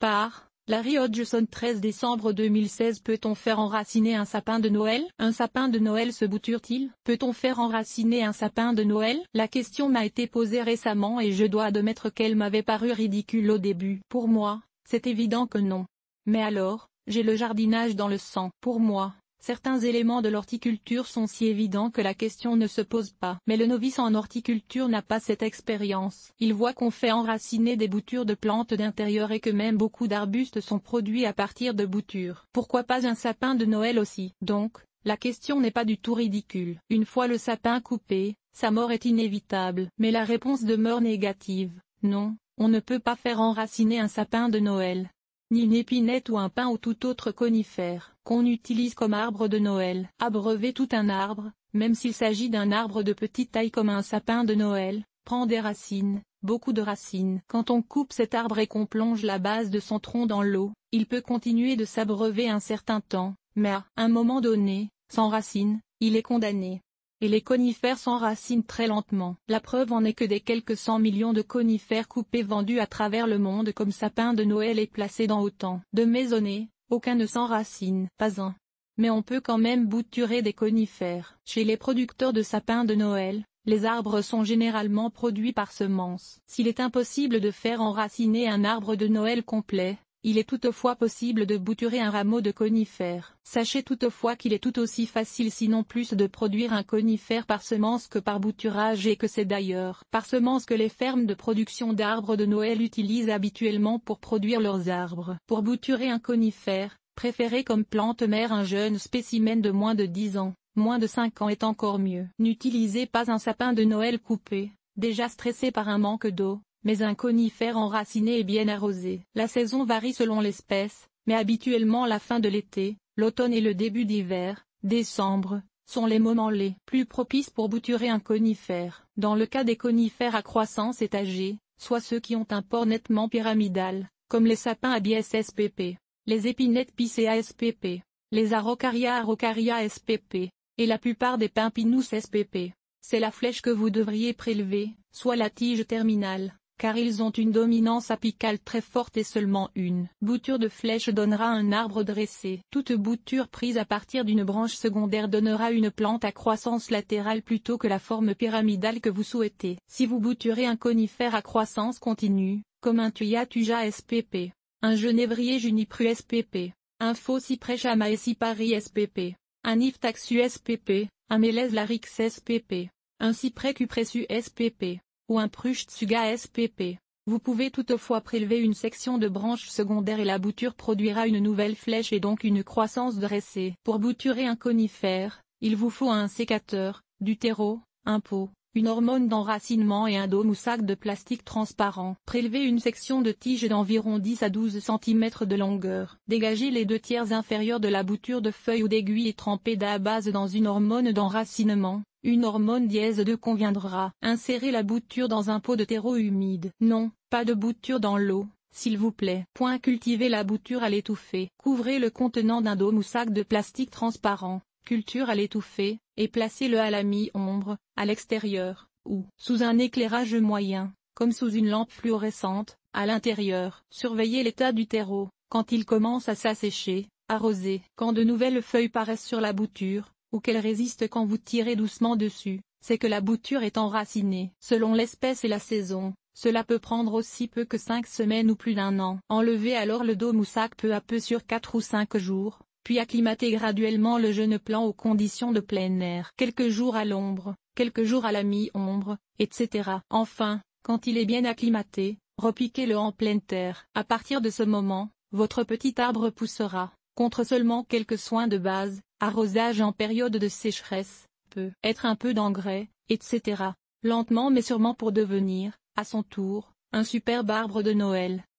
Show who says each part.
Speaker 1: Par Larry Hodgson 13 décembre 2016 Peut-on faire enraciner un sapin de Noël Un sapin de Noël se bouture-t-il Peut-on faire enraciner un sapin de Noël La question m'a été posée récemment et je dois admettre qu'elle m'avait paru ridicule au début. Pour moi, c'est évident que non. Mais alors, j'ai le jardinage dans le sang. Pour moi, Certains éléments de l'horticulture sont si évidents que la question ne se pose pas. Mais le novice en horticulture n'a pas cette expérience. Il voit qu'on fait enraciner des boutures de plantes d'intérieur et que même beaucoup d'arbustes sont produits à partir de boutures. Pourquoi pas un sapin de Noël aussi Donc, la question n'est pas du tout ridicule. Une fois le sapin coupé, sa mort est inévitable. Mais la réponse demeure négative. Non, on ne peut pas faire enraciner un sapin de Noël ni une épinette ou un pin ou tout autre conifère qu'on utilise comme arbre de Noël. Abreuver tout un arbre, même s'il s'agit d'un arbre de petite taille comme un sapin de Noël, prend des racines, beaucoup de racines. Quand on coupe cet arbre et qu'on plonge la base de son tronc dans l'eau, il peut continuer de s'abreuver un certain temps, mais à un moment donné, sans racines, il est condamné et les conifères s'enracinent très lentement. La preuve en est que des quelques cent millions de conifères coupés vendus à travers le monde comme sapin de Noël et placés dans autant de maisonnées, aucun ne s'enracine, pas un. Mais on peut quand même bouturer des conifères. Chez les producteurs de sapins de Noël, les arbres sont généralement produits par semences. S'il est impossible de faire enraciner un arbre de Noël complet, il est toutefois possible de bouturer un rameau de conifère. Sachez toutefois qu'il est tout aussi facile sinon plus de produire un conifère par semence que par bouturage et que c'est d'ailleurs par semence que les fermes de production d'arbres de Noël utilisent habituellement pour produire leurs arbres. Pour bouturer un conifère, préférez comme plante mère un jeune spécimen de moins de 10 ans, moins de 5 ans est encore mieux. N'utilisez pas un sapin de Noël coupé, déjà stressé par un manque d'eau, mais un conifère enraciné et bien arrosé. La saison varie selon l'espèce, mais habituellement la fin de l'été, l'automne et le début d'hiver, décembre, sont les moments les plus propices pour bouturer un conifère. Dans le cas des conifères à croissance étagée, soit ceux qui ont un port nettement pyramidal, comme les sapins à SPP, les épinettes Picea SPP, les Araucaria Araucaria SPP, et la plupart des Pimpinus SPP. C'est la flèche que vous devriez prélever, soit la tige terminale, car ils ont une dominance apicale très forte et seulement une bouture de flèche donnera un arbre dressé. Toute bouture prise à partir d'une branche secondaire donnera une plante à croissance latérale plutôt que la forme pyramidale que vous souhaitez. Si vous bouturez un conifère à croissance continue, comme un tuya-tuja spp, un genévrier junipru spp, un faux cyprès chamaesi spp, un iftaxu spp, un mélèze larix spp, un cyprès cupressu spp ou un suga SPP. Vous pouvez toutefois prélever une section de branche secondaire et la bouture produira une nouvelle flèche et donc une croissance dressée. Pour bouturer un conifère, il vous faut un sécateur, du terreau, un pot, une hormone d'enracinement et un dôme ou sac de plastique transparent. Prélevez une section de tige d'environ 10 à 12 cm de longueur. Dégagez les deux tiers inférieurs de la bouture de feuilles ou d'aiguilles et trempez d'à base dans une hormone d'enracinement. Une hormone dièse de conviendra. Insérez la bouture dans un pot de terreau humide. Non, pas de bouture dans l'eau s'il vous plaît. Point cultiver la bouture à l'étouffer. Couvrez le contenant d'un dôme ou sac de plastique transparent culture à l'étouffer et placez-le à la mi-ombre, à l'extérieur, ou sous un éclairage moyen, comme sous une lampe fluorescente, à l'intérieur. Surveillez l'état du terreau, quand il commence à s'assécher, arroser. Quand de nouvelles feuilles paraissent sur la bouture, ou qu'elles résistent quand vous tirez doucement dessus, c'est que la bouture est enracinée. Selon l'espèce et la saison, cela peut prendre aussi peu que cinq semaines ou plus d'un an. Enlevez alors le dos moussac peu à peu sur 4 ou 5 jours, puis acclimater graduellement le jeune plant aux conditions de plein air, quelques jours à l'ombre, quelques jours à la mi-ombre, etc. Enfin, quand il est bien acclimaté, repiquez-le en pleine terre. À partir de ce moment, votre petit arbre poussera, contre seulement quelques soins de base, arrosage en période de sécheresse, peut être un peu d'engrais, etc. Lentement mais sûrement pour devenir, à son tour, un superbe arbre de Noël.